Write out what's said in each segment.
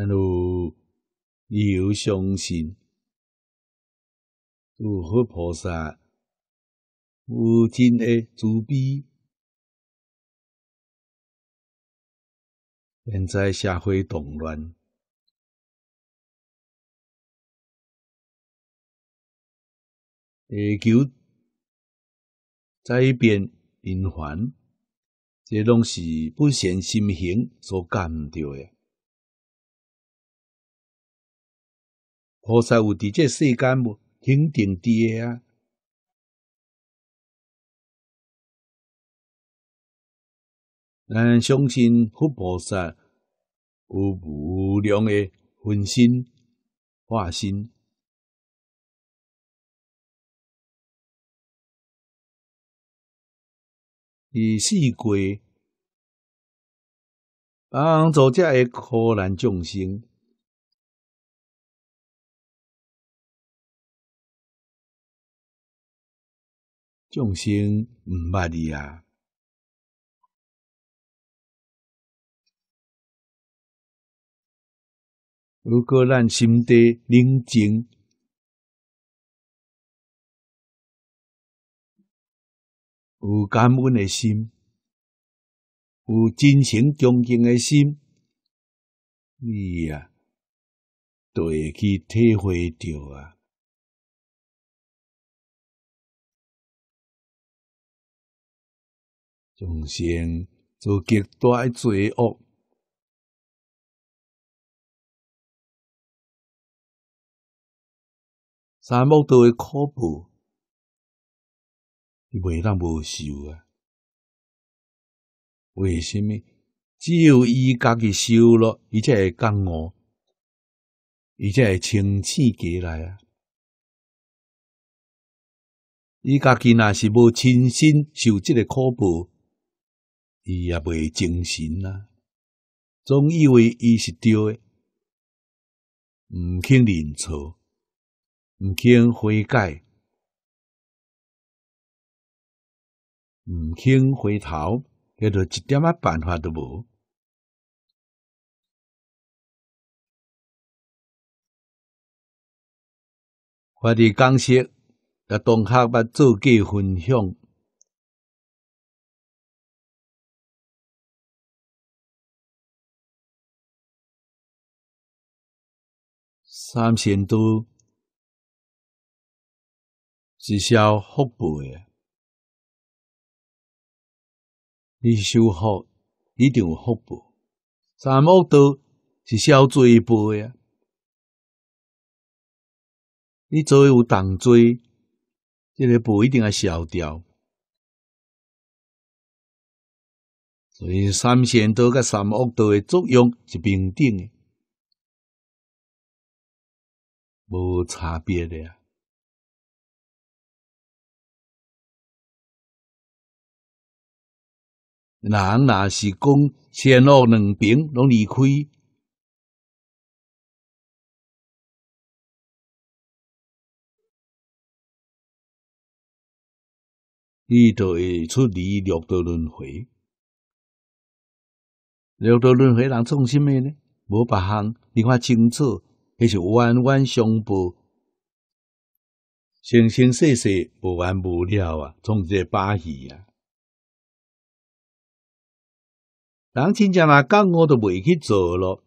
那如要相信，如何菩萨无尽的慈悲，现在社会动乱。地球在变人繁，这拢是不善心行所干唔到的。菩萨有伫这世间无肯定伫诶啊！咱相信佛菩萨有无量的分身化身。四季。昂帮助这诶苦难众生，众生毋捌你啊。如果咱心地宁静，有感恩的心，有真诚恭敬的心，你啊都会去体会着啊。众生做极大端罪恶，三宝都会可怖。伊袂当无修啊？为什么？只有伊家己修了，伊才会讲我，伊才会清醒过来啊！伊家己若是无亲身受这个苦报，伊也袂精神啊！总以为伊是对的，毋肯认错，毋肯悔改。毋肯回头，叫做一点啊办法都无。我伫讲说，甲同学把做过分享，三千多，是烧福报诶。你修好，一定有福报。三恶道是消罪报呀。你做有重罪，这个报一定要消掉。所以三善道甲三恶道的作用是平等的，无差别的呀。人若是讲前路两边拢离开，伊就会出离六道轮回。六道轮回人创什么呢？无别项，你看清楚，迄是冤冤相报，生生世世无完无了啊，创个把戏啊！人真正若讲，我都未去做咯，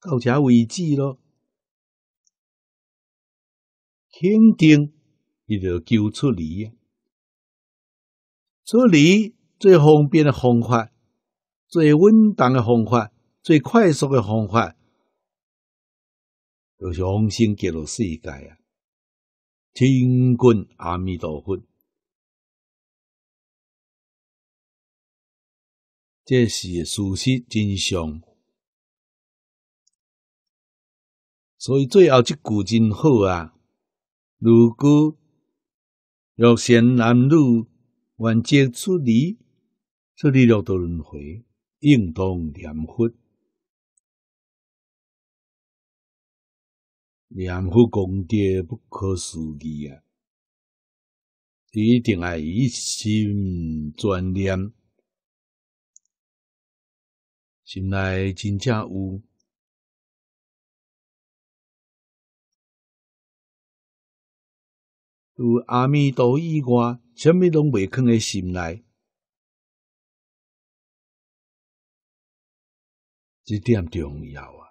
到遮为止咯。肯定伊要救出离，出离最方便的方法，最稳当的方法，最快速的方法，就相信给了世界啊，天君阿弥陀佛。这是事实真相，所以最后这句真好啊！如果若善男女愿接出离，出离六道轮回，应当念佛，念佛功德不可思议啊！一定要一心专念。心内真正有，有阿弥陀以外，啥物拢未囥喺心内，一点重要啊。